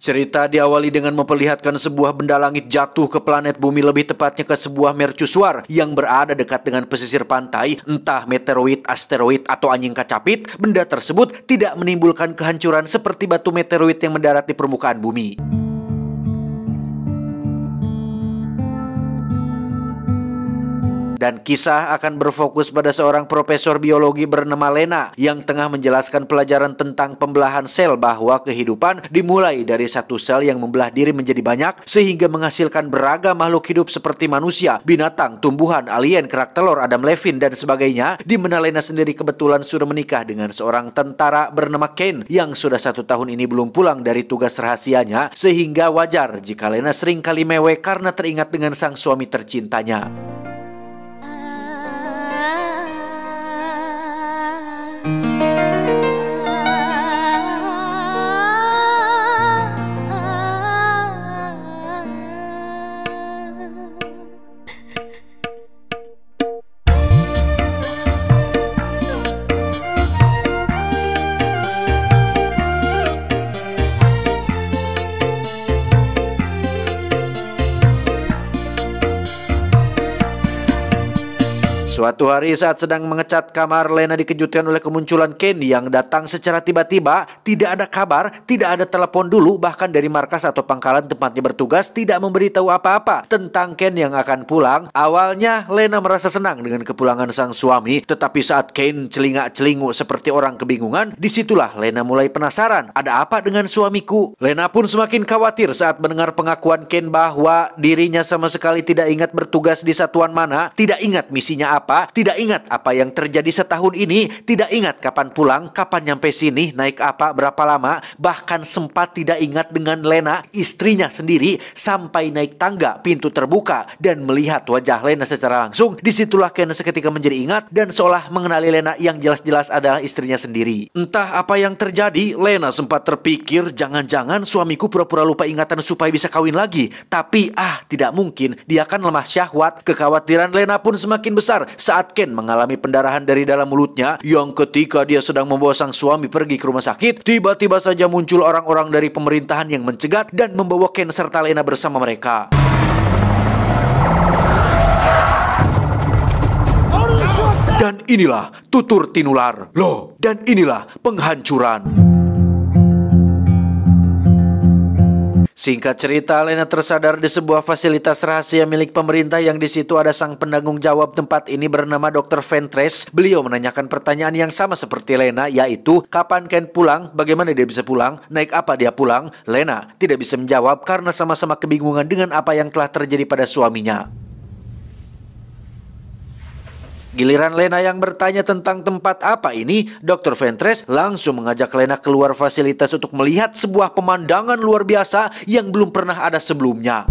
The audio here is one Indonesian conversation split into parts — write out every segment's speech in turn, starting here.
Cerita diawali dengan memperlihatkan sebuah benda langit jatuh ke planet bumi lebih tepatnya ke sebuah mercusuar yang berada dekat dengan pesisir pantai entah meteoroid, asteroid, atau anjing kacapit. Benda tersebut tidak menimbulkan kehancuran seperti batu meteoroid yang mendarat di permukaan bumi. dan kisah akan berfokus pada seorang profesor biologi bernama Lena yang tengah menjelaskan pelajaran tentang pembelahan sel bahwa kehidupan dimulai dari satu sel yang membelah diri menjadi banyak sehingga menghasilkan beragam makhluk hidup seperti manusia, binatang, tumbuhan, alien, kerak telur, Adam Levin dan sebagainya. Di mana Lena sendiri kebetulan sudah menikah dengan seorang tentara bernama Ken yang sudah satu tahun ini belum pulang dari tugas rahasianya sehingga wajar jika Lena sering kali mewek karena teringat dengan sang suami tercintanya. Suatu hari saat sedang mengecat kamar, Lena dikejutkan oleh kemunculan Ken yang datang secara tiba-tiba, tidak ada kabar, tidak ada telepon dulu, bahkan dari markas atau pangkalan tempatnya bertugas tidak memberitahu apa-apa tentang Ken yang akan pulang. Awalnya Lena merasa senang dengan kepulangan sang suami, tetapi saat Ken celingak-celingu seperti orang kebingungan, disitulah Lena mulai penasaran, ada apa dengan suamiku? Lena pun semakin khawatir saat mendengar pengakuan Ken bahwa dirinya sama sekali tidak ingat bertugas di satuan mana, tidak ingat misinya apa apa, tidak ingat apa yang terjadi setahun ini, tidak ingat kapan pulang, kapan nyampe sini, naik apa, berapa lama, bahkan sempat tidak ingat dengan Lena, istrinya sendiri, sampai naik tangga, pintu terbuka, dan melihat wajah Lena secara langsung. Disitulah Ken seketika menjadi ingat dan seolah mengenali Lena yang jelas-jelas adalah istrinya sendiri. Entah apa yang terjadi, Lena sempat terpikir, jangan-jangan suamiku pura-pura lupa ingatan supaya bisa kawin lagi. Tapi ah, tidak mungkin, dia akan lemah syahwat, kekhawatiran Lena pun semakin besar saat Ken mengalami pendarahan dari dalam mulutnya yang ketika dia sedang membawa sang suami pergi ke rumah sakit, tiba-tiba saja muncul orang-orang dari pemerintahan yang mencegat dan membawa Ken serta Lena bersama mereka. Dan inilah tutur tinular. Loh, dan inilah penghancuran. Singkat cerita, Lena tersadar di sebuah fasilitas rahasia milik pemerintah yang di situ ada sang penanggung jawab tempat ini bernama Dr. Ventres. Beliau menanyakan pertanyaan yang sama seperti Lena, yaitu kapan Ken pulang, bagaimana dia bisa pulang, naik apa dia pulang. Lena tidak bisa menjawab karena sama-sama kebingungan dengan apa yang telah terjadi pada suaminya. Giliran Lena yang bertanya tentang tempat apa ini, Dr. Ventres langsung mengajak Lena keluar fasilitas untuk melihat sebuah pemandangan luar biasa yang belum pernah ada sebelumnya.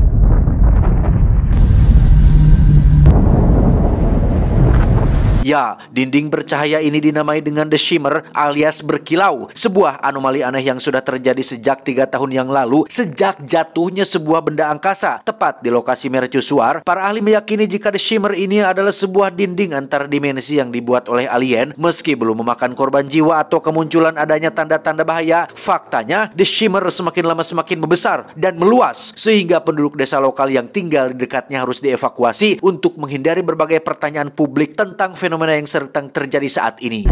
Ya, dinding bercahaya ini dinamai dengan The Shimmer alias berkilau. Sebuah anomali aneh yang sudah terjadi sejak tiga tahun yang lalu sejak jatuhnya sebuah benda angkasa tepat di lokasi mercusuar. Para ahli meyakini jika The Shimmer ini adalah sebuah dinding antar dimensi yang dibuat oleh alien meski belum memakan korban jiwa atau kemunculan adanya tanda-tanda bahaya. Faktanya, The Shimmer semakin lama semakin membesar dan meluas sehingga penduduk desa lokal yang tinggal di dekatnya harus dievakuasi untuk menghindari berbagai pertanyaan publik tentang fenomena fenomena yang sedang terjadi saat ini.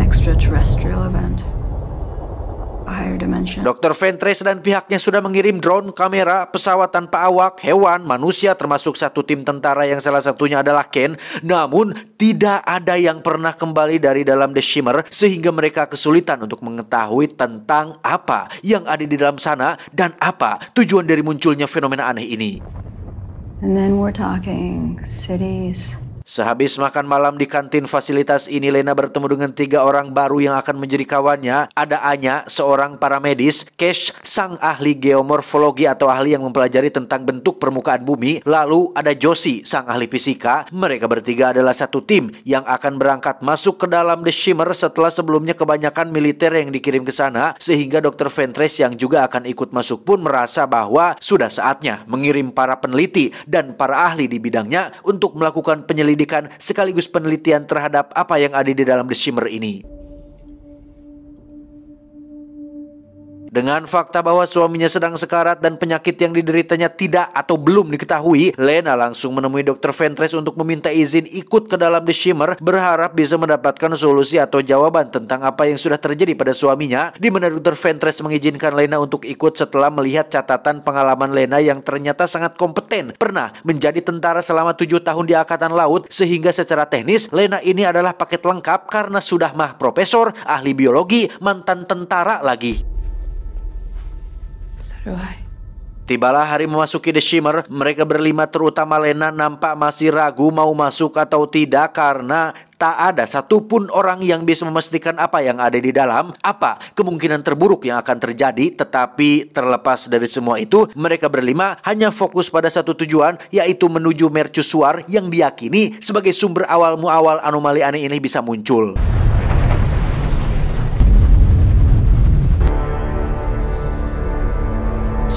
Dr. Ventres dan pihaknya sudah mengirim drone, kamera, pesawat tanpa awak, hewan, manusia termasuk satu tim tentara yang salah satunya adalah Ken. Namun tidak ada yang pernah kembali dari dalam The Shimmer sehingga mereka kesulitan untuk mengetahui tentang apa yang ada di dalam sana dan apa tujuan dari munculnya fenomena aneh ini. Sehabis makan malam di kantin fasilitas ini Lena bertemu dengan tiga orang baru yang akan menjadi kawannya. Ada Anya, seorang paramedis, Cash, sang ahli geomorfologi atau ahli yang mempelajari tentang bentuk permukaan bumi, lalu ada Josie, sang ahli fisika. Mereka bertiga adalah satu tim yang akan berangkat masuk ke dalam The Shimmer setelah sebelumnya kebanyakan militer yang dikirim ke sana sehingga Dr. Ventress yang juga akan ikut masuk pun merasa bahwa sudah saatnya mengirim para peneliti dan para ahli di bidangnya untuk melakukan penyelidikan pendidikan sekaligus penelitian terhadap apa yang ada di dalam The Shimmer ini. Dengan fakta bahwa suaminya sedang sekarat dan penyakit yang dideritanya tidak atau belum diketahui, Lena langsung menemui Dr. Ventress untuk meminta izin ikut ke dalam The Shimmer berharap bisa mendapatkan solusi atau jawaban tentang apa yang sudah terjadi pada suaminya di mana Dr. Ventress mengizinkan Lena untuk ikut setelah melihat catatan pengalaman Lena yang ternyata sangat kompeten. Pernah menjadi tentara selama tujuh tahun di Angkatan Laut sehingga secara teknis Lena ini adalah paket lengkap karena sudah mah profesor, ahli biologi, mantan tentara lagi. So Tibalah hari memasuki The Shimmer, mereka berlima terutama Lena nampak masih ragu mau masuk atau tidak karena tak ada satupun orang yang bisa memastikan apa yang ada di dalam, apa kemungkinan terburuk yang akan terjadi. Tetapi terlepas dari semua itu, mereka berlima hanya fokus pada satu tujuan, yaitu menuju mercusuar yang diyakini sebagai sumber awal mu awal anomali aneh ini bisa muncul.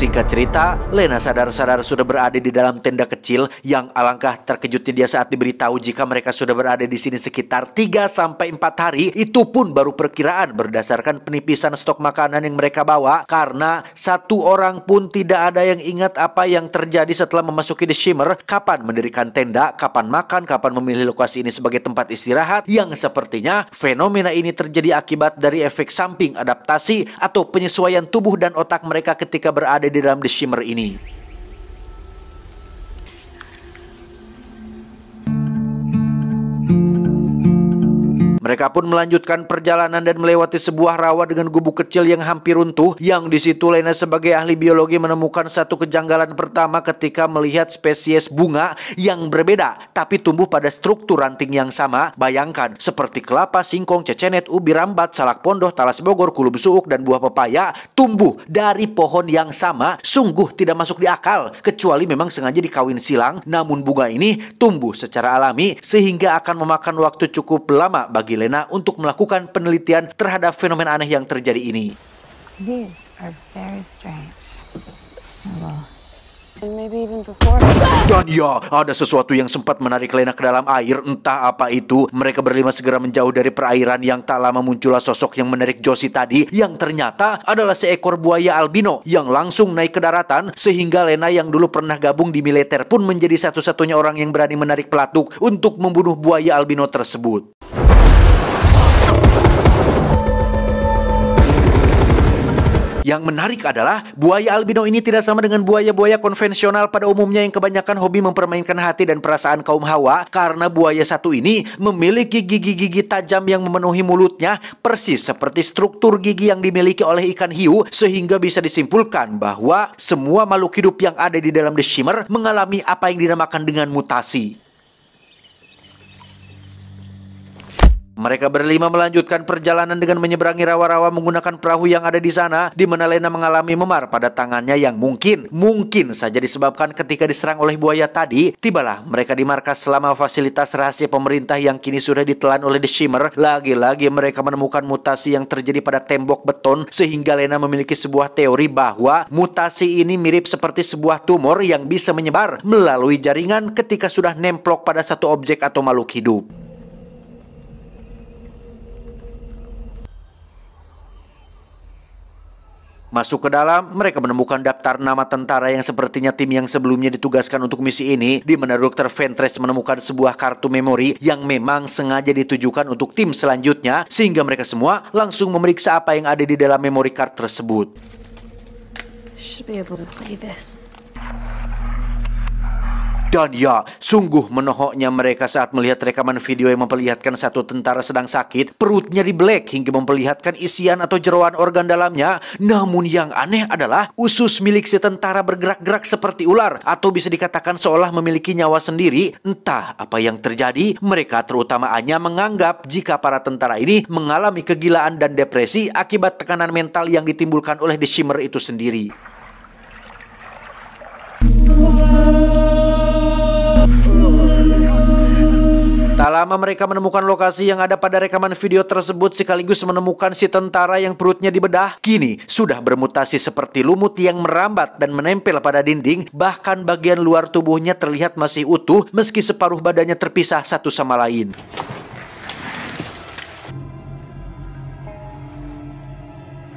Singkat cerita, Lena sadar-sadar sudah berada di dalam tenda kecil yang alangkah terkejutnya dia saat diberitahu jika mereka sudah berada di sini sekitar 3 sampai 4 hari. Itu pun baru perkiraan berdasarkan penipisan stok makanan yang mereka bawa karena satu orang pun tidak ada yang ingat apa yang terjadi setelah memasuki The Shimmer, kapan mendirikan tenda, kapan makan, kapan memilih lokasi ini sebagai tempat istirahat yang sepertinya fenomena ini terjadi akibat dari efek samping adaptasi atau penyesuaian tubuh dan otak mereka ketika berada di dalam The Shimmer ini. Mereka pun melanjutkan perjalanan dan melewati sebuah rawa dengan gubuk kecil yang hampir runtuh yang di situ Lena sebagai ahli biologi menemukan satu kejanggalan pertama ketika melihat spesies bunga yang berbeda tapi tumbuh pada struktur ranting yang sama. Bayangkan seperti kelapa, singkong, cecenet, ubi rambat, salak pondoh, talas bogor, kulub suuk dan buah pepaya tumbuh dari pohon yang sama. Sungguh tidak masuk di akal kecuali memang sengaja dikawin silang namun bunga ini tumbuh secara alami sehingga akan memakan waktu cukup lama bagi Milena untuk melakukan penelitian terhadap fenomena aneh yang terjadi ini. Dan ya, ada sesuatu yang sempat menarik Lena ke dalam air, entah apa itu. Mereka berlima segera menjauh dari perairan yang tak lama muncullah sosok yang menarik Josie tadi, yang ternyata adalah seekor buaya albino yang langsung naik ke daratan, sehingga Lena yang dulu pernah gabung di militer pun menjadi satu-satunya orang yang berani menarik pelatuk untuk membunuh buaya albino tersebut. Yang menarik adalah buaya albino ini tidak sama dengan buaya-buaya konvensional pada umumnya yang kebanyakan hobi mempermainkan hati dan perasaan kaum hawa karena buaya satu ini memiliki gigi-gigi tajam yang memenuhi mulutnya persis seperti struktur gigi yang dimiliki oleh ikan hiu sehingga bisa disimpulkan bahwa semua makhluk hidup yang ada di dalam The Shimmer mengalami apa yang dinamakan dengan mutasi. Mereka berlima melanjutkan perjalanan dengan menyeberangi rawa-rawa menggunakan perahu yang ada di sana di mana Lena mengalami memar pada tangannya yang mungkin mungkin saja disebabkan ketika diserang oleh buaya tadi. Tibalah mereka di markas selama fasilitas rahasia pemerintah yang kini sudah ditelan oleh The Shimmer. Lagi-lagi mereka menemukan mutasi yang terjadi pada tembok beton sehingga Lena memiliki sebuah teori bahwa mutasi ini mirip seperti sebuah tumor yang bisa menyebar melalui jaringan ketika sudah nemplok pada satu objek atau makhluk hidup. Masuk ke dalam, mereka menemukan daftar nama tentara yang sepertinya tim yang sebelumnya ditugaskan untuk misi ini, di mana Dr. Ventress menemukan sebuah kartu memori yang memang sengaja ditujukan untuk tim selanjutnya, sehingga mereka semua langsung memeriksa apa yang ada di dalam memori card tersebut. Dan ya, sungguh menohoknya mereka saat melihat rekaman video yang memperlihatkan satu tentara sedang sakit, perutnya black hingga memperlihatkan isian atau jeroan organ dalamnya. Namun yang aneh adalah usus milik si tentara bergerak-gerak seperti ular atau bisa dikatakan seolah memiliki nyawa sendiri. Entah apa yang terjadi, mereka terutama hanya menganggap jika para tentara ini mengalami kegilaan dan depresi akibat tekanan mental yang ditimbulkan oleh The Shimmer itu sendiri. Tak lama mereka menemukan lokasi yang ada pada rekaman video tersebut sekaligus menemukan si tentara yang perutnya dibedah. Kini sudah bermutasi seperti lumut yang merambat dan menempel pada dinding, bahkan bagian luar tubuhnya terlihat masih utuh meski separuh badannya terpisah satu sama lain.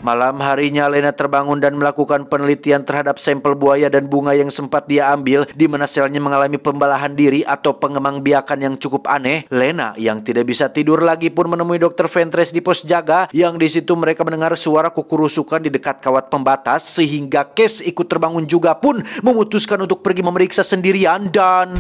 Malam harinya Lena terbangun dan melakukan penelitian terhadap sampel buaya dan bunga yang sempat dia ambil di mana selnya mengalami pembalahan diri atau pengemang biakan yang cukup aneh. Lena yang tidak bisa tidur lagi pun menemui dokter Ventres di pos jaga yang di situ mereka mendengar suara kukurusukan di dekat kawat pembatas sehingga Kes ikut terbangun juga pun memutuskan untuk pergi memeriksa sendirian dan...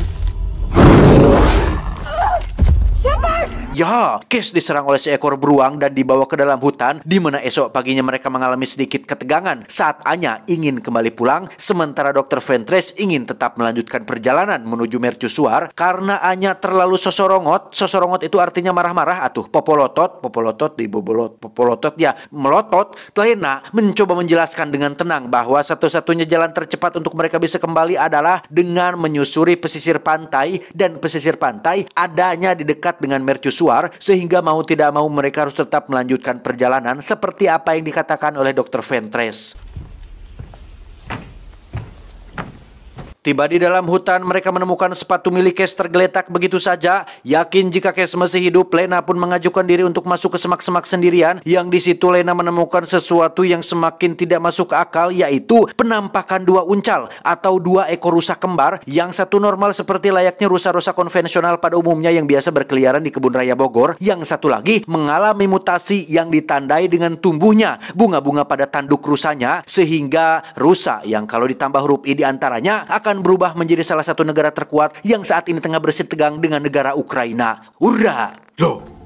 Ya, Kes diserang oleh seekor beruang dan dibawa ke dalam hutan di mana esok paginya mereka mengalami sedikit ketegangan saat Anya ingin kembali pulang sementara Dr. Ventress ingin tetap melanjutkan perjalanan menuju mercusuar karena Anya terlalu sosorongot. Sosorongot itu artinya marah-marah atuh popolotot, popolotot di bobolot, popolotot ya melotot. Lena mencoba menjelaskan dengan tenang bahwa satu-satunya jalan tercepat untuk mereka bisa kembali adalah dengan menyusuri pesisir pantai dan pesisir pantai adanya di dekat dengan dengan mercusuar sehingga mau tidak mau mereka harus tetap melanjutkan perjalanan seperti apa yang dikatakan oleh Dr. Ventres. Tiba di dalam hutan, mereka menemukan sepatu milik Kes tergeletak begitu saja. Yakin jika Kes masih hidup, Lena pun mengajukan diri untuk masuk ke semak-semak sendirian. Yang di situ Lena menemukan sesuatu yang semakin tidak masuk akal, yaitu penampakan dua uncal atau dua ekor rusa kembar. Yang satu normal seperti layaknya rusa-rusa konvensional pada umumnya yang biasa berkeliaran di kebun raya Bogor. Yang satu lagi mengalami mutasi yang ditandai dengan tumbuhnya bunga-bunga pada tanduk rusanya, sehingga rusa yang kalau ditambah huruf i diantaranya akan jangan berubah menjadi salah satu negara terkuat yang saat ini tengah bersih tegang dengan negara Ukraina. Hurra! Loh,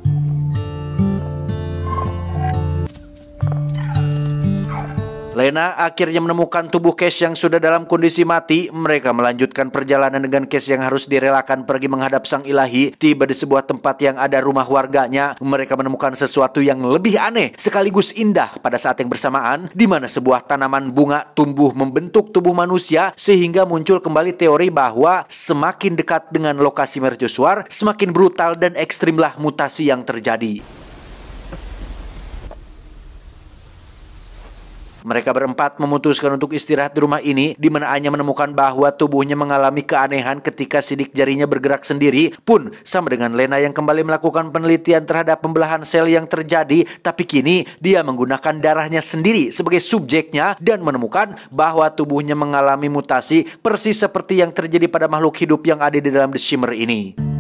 Lena akhirnya menemukan tubuh Cash yang sudah dalam kondisi mati. Mereka melanjutkan perjalanan dengan Cash yang harus direlakan pergi menghadap sang ilahi. Tiba di sebuah tempat yang ada rumah warganya, mereka menemukan sesuatu yang lebih aneh sekaligus indah pada saat yang bersamaan, di mana sebuah tanaman bunga tumbuh membentuk tubuh manusia sehingga muncul kembali teori bahwa semakin dekat dengan lokasi mercusuar, semakin brutal dan ekstrimlah mutasi yang terjadi. Mereka berempat memutuskan untuk istirahat di rumah ini di mana Anya menemukan bahwa tubuhnya mengalami keanehan ketika sidik jarinya bergerak sendiri pun sama dengan Lena yang kembali melakukan penelitian terhadap pembelahan sel yang terjadi tapi kini dia menggunakan darahnya sendiri sebagai subjeknya dan menemukan bahwa tubuhnya mengalami mutasi persis seperti yang terjadi pada makhluk hidup yang ada di dalam The Shimmer ini.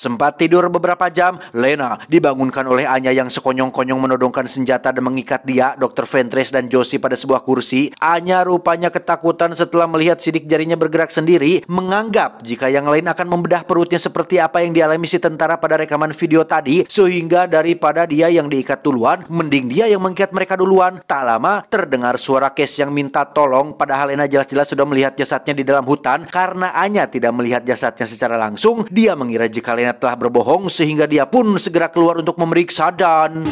Sempat tidur beberapa jam, Lena dibangunkan oleh Anya yang sekonyong-konyong menodongkan senjata dan mengikat dia, Dr. Ventres dan Josie pada sebuah kursi. Anya rupanya ketakutan setelah melihat sidik jarinya bergerak sendiri, menganggap jika yang lain akan membedah perutnya seperti apa yang dialami si tentara pada rekaman video tadi, sehingga daripada dia yang diikat duluan, mending dia yang mengikat mereka duluan. Tak lama, terdengar suara Kes yang minta tolong, padahal Lena jelas-jelas sudah melihat jasadnya di dalam hutan. Karena Anya tidak melihat jasadnya secara langsung, dia mengira jika Lena Istrinya telah berbohong sehingga dia pun segera keluar untuk memeriksa dan...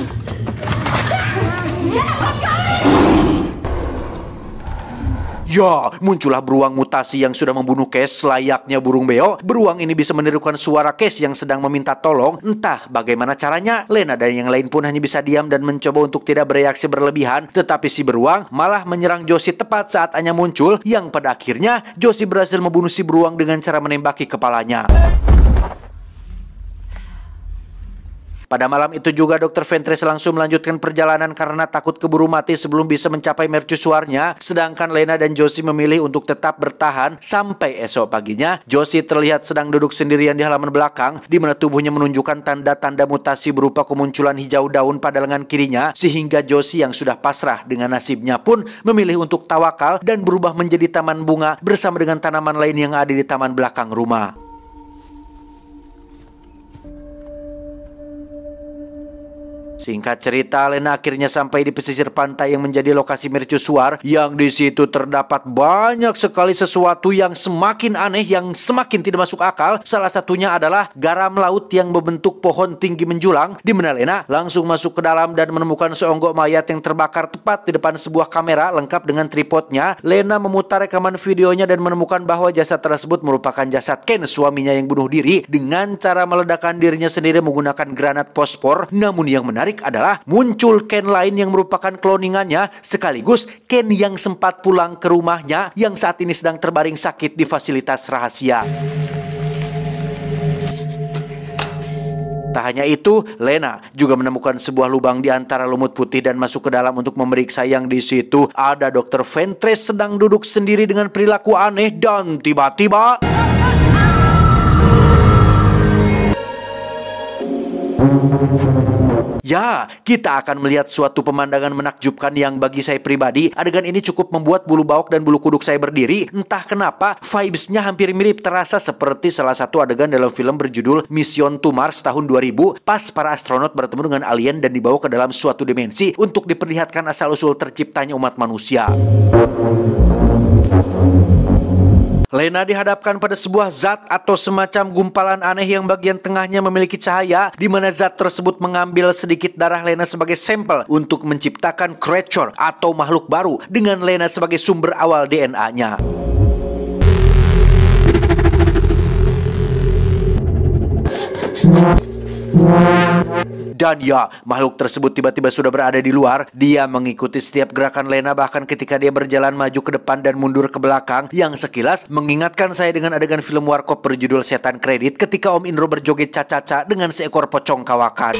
Ya, muncullah beruang mutasi yang sudah membunuh Kes layaknya burung beo. Beruang ini bisa menirukan suara Kes yang sedang meminta tolong. Entah bagaimana caranya, Lena dan yang lain pun hanya bisa diam dan mencoba untuk tidak bereaksi berlebihan. Tetapi si beruang malah menyerang Josie tepat saat Anya muncul, yang pada akhirnya Josie berhasil membunuh si beruang dengan cara menembaki kepalanya. Pada malam itu juga Dr. Ventres langsung melanjutkan perjalanan karena takut keburu mati sebelum bisa mencapai mercusuarnya, sedangkan Lena dan Josie memilih untuk tetap bertahan sampai esok paginya. Josie terlihat sedang duduk sendirian di halaman belakang, di mana tubuhnya menunjukkan tanda-tanda mutasi berupa kemunculan hijau daun pada lengan kirinya, sehingga Josie yang sudah pasrah dengan nasibnya pun memilih untuk tawakal dan berubah menjadi taman bunga bersama dengan tanaman lain yang ada di taman belakang rumah. Singkat cerita, Lena akhirnya sampai di pesisir pantai yang menjadi lokasi mercusuar yang di situ terdapat banyak sekali sesuatu yang semakin aneh yang semakin tidak masuk akal. Salah satunya adalah garam laut yang membentuk pohon tinggi menjulang di mana Lena langsung masuk ke dalam dan menemukan seonggok mayat yang terbakar tepat di depan sebuah kamera lengkap dengan tripodnya. Lena memutar rekaman videonya dan menemukan bahwa jasad tersebut merupakan jasad Ken suaminya yang bunuh diri dengan cara meledakkan dirinya sendiri menggunakan granat fosfor. Namun yang menarik adalah muncul Ken lain yang merupakan kloningannya sekaligus Ken yang sempat pulang ke rumahnya yang saat ini sedang terbaring sakit di fasilitas rahasia. Tak hanya itu, Lena juga menemukan sebuah lubang di antara lumut putih dan masuk ke dalam untuk memeriksa yang di situ ada dokter Ventres sedang duduk sendiri dengan perilaku aneh dan tiba-tiba... Thank you. Ya, kita akan melihat suatu pemandangan menakjubkan yang bagi saya pribadi, adegan ini cukup membuat bulu bawak dan bulu kuduk saya berdiri. Entah kenapa, vibes-nya hampir mirip terasa seperti salah satu adegan dalam film berjudul Mission to Mars tahun 2000, pas para astronot bertemu dengan alien dan dibawa ke dalam suatu dimensi untuk diperlihatkan asal-usul terciptanya umat manusia. Lena dihadapkan pada sebuah zat atau semacam gumpalan aneh yang bagian tengahnya memiliki cahaya di mana zat tersebut mengambil sedikit darah Lena sebagai sampel untuk menciptakan creature atau makhluk baru dengan Lena sebagai sumber awal DNA-nya. Yeah. Dan ya, makhluk tersebut tiba-tiba sudah berada di luar. Dia mengikuti setiap gerakan Lena bahkan ketika dia berjalan maju ke depan dan mundur ke belakang yang sekilas mengingatkan saya dengan adegan film Warkop berjudul Setan Kredit ketika Om Indro berjoget caca-caca dengan seekor pocong kawakan.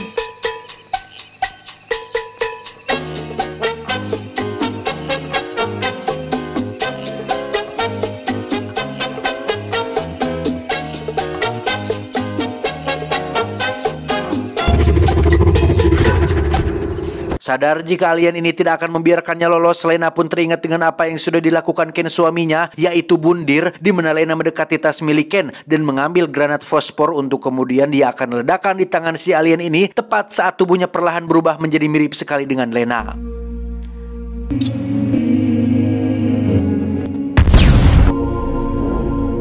Sadar jika alien ini tidak akan membiarkannya lolos Lena pun teringat dengan apa yang sudah dilakukan Ken suaminya yaitu bundir di mana Lena mendekati tas milik Ken dan mengambil granat fosfor untuk kemudian dia akan ledakan di tangan si alien ini tepat saat tubuhnya perlahan berubah menjadi mirip sekali dengan Lena.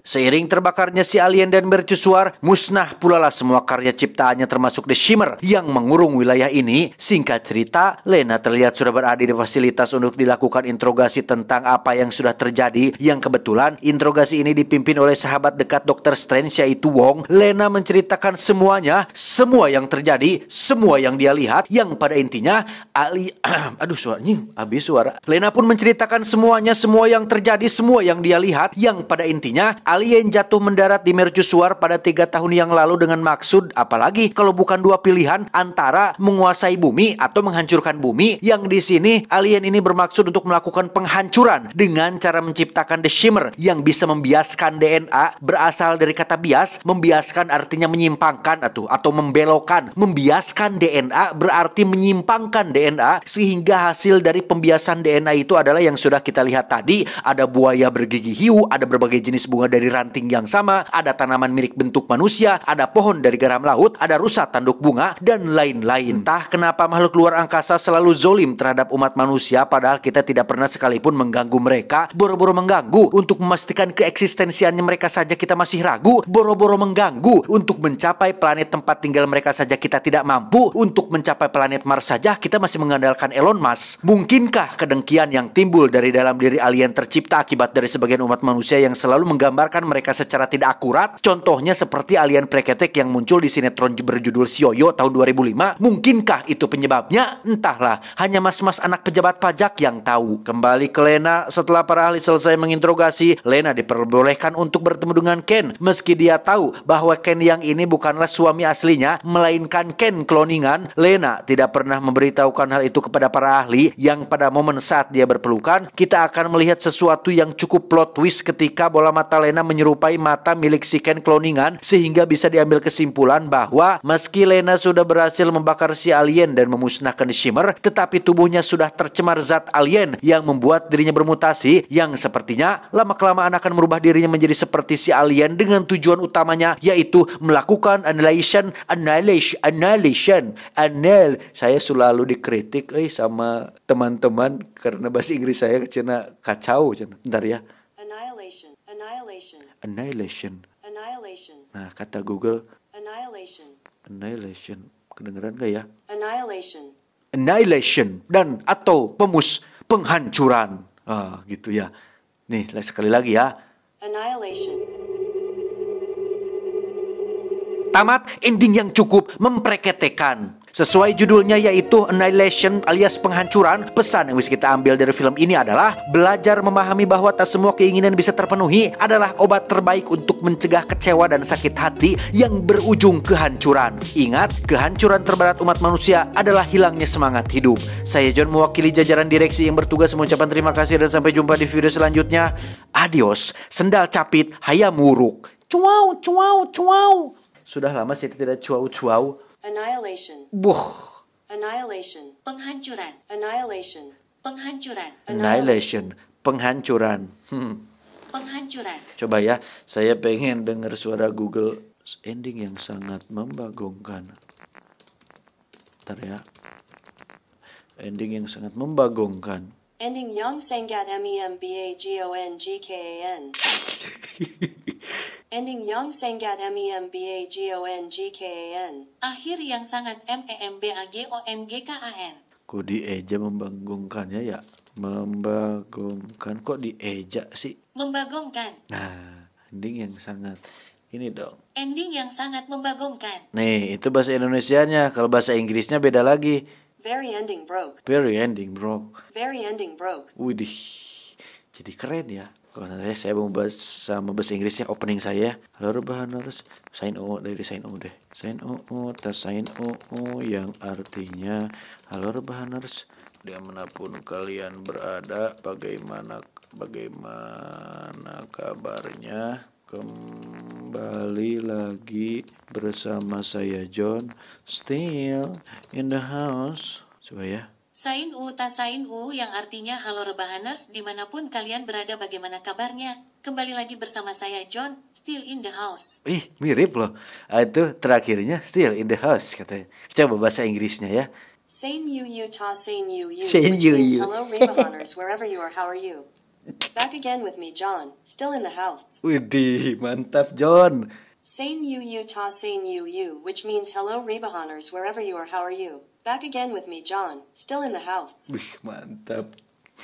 Seiring terbakarnya si alien dan mercusuar, musnah pula lah semua karya ciptaannya termasuk The Shimmer yang mengurung wilayah ini. Singkat cerita, Lena terlihat sudah berada di fasilitas untuk dilakukan interogasi tentang apa yang sudah terjadi yang kebetulan interogasi ini dipimpin oleh sahabat dekat Dr. Strange yaitu Wong. Lena menceritakan semuanya, semua yang terjadi, semua yang dia lihat yang pada intinya Ali aduh suaranya habis suara. Lena pun menceritakan semuanya, semua yang terjadi, semua yang dia lihat yang pada intinya Alien jatuh mendarat di mercusuar pada tiga tahun yang lalu dengan maksud apalagi kalau bukan dua pilihan antara menguasai bumi atau menghancurkan bumi yang di sini alien ini bermaksud untuk melakukan penghancuran dengan cara menciptakan The Shimmer yang bisa membiaskan DNA berasal dari kata bias membiaskan artinya menyimpangkan atau atau membelokkan membiaskan DNA berarti menyimpangkan DNA sehingga hasil dari pembiasan DNA itu adalah yang sudah kita lihat tadi ada buaya bergigi hiu ada berbagai jenis bunga dari dari ranting yang sama, ada tanaman mirip bentuk manusia, ada pohon dari garam laut, ada rusa tanduk bunga, dan lain-lain. Entah kenapa makhluk luar angkasa selalu zolim terhadap umat manusia padahal kita tidak pernah sekalipun mengganggu mereka, boro-boro mengganggu untuk memastikan keeksistensiannya mereka saja kita masih ragu, boro-boro mengganggu untuk mencapai planet tempat tinggal mereka saja kita tidak mampu, untuk mencapai planet Mars saja kita masih mengandalkan Elon Musk. Mungkinkah kedengkian yang timbul dari dalam diri alien tercipta akibat dari sebagian umat manusia yang selalu menggambarkan menggambarkan mereka secara tidak akurat. Contohnya seperti alien preketek yang muncul di sinetron berjudul Sioyo tahun 2005. Mungkinkah itu penyebabnya? Entahlah, hanya mas-mas anak pejabat pajak yang tahu. Kembali ke Lena, setelah para ahli selesai menginterogasi, Lena diperbolehkan untuk bertemu dengan Ken. Meski dia tahu bahwa Ken yang ini bukanlah suami aslinya, melainkan Ken kloningan, Lena tidak pernah memberitahukan hal itu kepada para ahli yang pada momen saat dia berpelukan, kita akan melihat sesuatu yang cukup plot twist ketika bola mata Lena menyerupai mata milik Siken Kloningan sehingga bisa diambil kesimpulan bahwa meski Lena sudah berhasil membakar si alien dan memusnahkan Shimmer, tetapi tubuhnya sudah tercemar zat alien yang membuat dirinya bermutasi yang sepertinya lama-kelamaan akan merubah dirinya menjadi seperti si alien dengan tujuan utamanya yaitu melakukan annihilation, annihilation, annihilation, annihil. Saya selalu dikritik eh sama teman-teman karena bahasa Inggris saya kecena kacau. Cina. Bentar ya. Annihilation, annihilation annihilation. annihilation. Nah, kata Google annihilation. Annihilation. Kedengeran gak ya? Annihilation. Annihilation dan atau pemus penghancuran. Ah, gitu ya. Nih, sekali lagi ya. Annihilation. Tamat ending yang cukup mempreketekan Sesuai judulnya yaitu Annihilation alias penghancuran, pesan yang bisa kita ambil dari film ini adalah belajar memahami bahwa tak semua keinginan bisa terpenuhi adalah obat terbaik untuk mencegah kecewa dan sakit hati yang berujung kehancuran. Ingat, kehancuran terberat umat manusia adalah hilangnya semangat hidup. Saya John mewakili jajaran direksi yang bertugas mengucapkan terima kasih dan sampai jumpa di video selanjutnya. Adios, sendal capit, hayam wuruk. Cuau, cuau, cuau. Sudah lama saya tidak cuau-cuau. Annihilation. Buh. Annihilation. Penghancuran. Annihilation. Penghancuran. Annihilation. Penghancuran. Hmm. Penghancuran. Coba ya, saya pengen dengar suara Google ending yang sangat membagongkan. Ntar ya. Ending yang sangat membagongkan. Ending yang sangat M E M B A G O N G K A N. Ending Yong e A N. Akhir yang sangat N. Kok eja membanggungkan ya? ya? Membagongkan. Kok dieja sih? Membagongkan. Nah, ending yang sangat ini dong. Ending yang sangat membagongkan. Nih, itu bahasa Indonesianya. Kalau bahasa Inggrisnya beda lagi. Very ending broke. Very ending broke. Very ending broke. Widih. Jadi keren ya kalau saya saya mau bahas sama bahasa Inggrisnya opening saya lalu bahan harus sign o dari sign o deh sign o o tas sign o o yang artinya halo bahan harus dimanapun kalian berada bagaimana bagaimana kabarnya kembali lagi bersama saya John still in the house coba ya Sain U Ta Sain U yang artinya halo rebahaners dimanapun kalian berada bagaimana kabarnya? Kembali lagi bersama saya John, still in the house. Ih mirip loh, ah, itu terakhirnya still in the house katanya. Coba bahasa Inggrisnya ya. Sain U U Ta Sain U U. Sain U U. Hello rebahaners wherever you are, how are you? Back again with me John, still in the house. Widih, mantap John. Sain U U Ta U U, which means hello rebahaners wherever you are, how are you? Back again with me, John. Still in the house. Wih, mantap.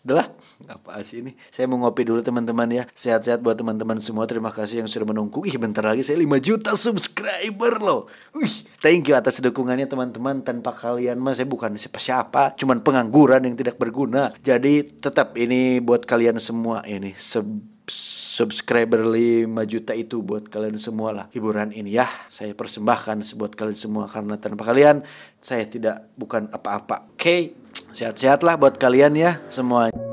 Udah apa sih ini? Saya mau ngopi dulu teman-teman ya. Sehat-sehat buat teman-teman semua. Terima kasih yang sudah menunggu. Ih, bentar lagi saya 5 juta subscriber loh. Wih, thank you atas dukungannya teman-teman. Tanpa kalian mah saya bukan siapa-siapa, cuman pengangguran yang tidak berguna. Jadi tetap ini buat kalian semua ini. Se subscriber 5 juta itu buat kalian semua lah hiburan ini ya saya persembahkan buat kalian semua karena tanpa kalian saya tidak bukan apa-apa oke okay? sehat sehatlah buat kalian ya semuanya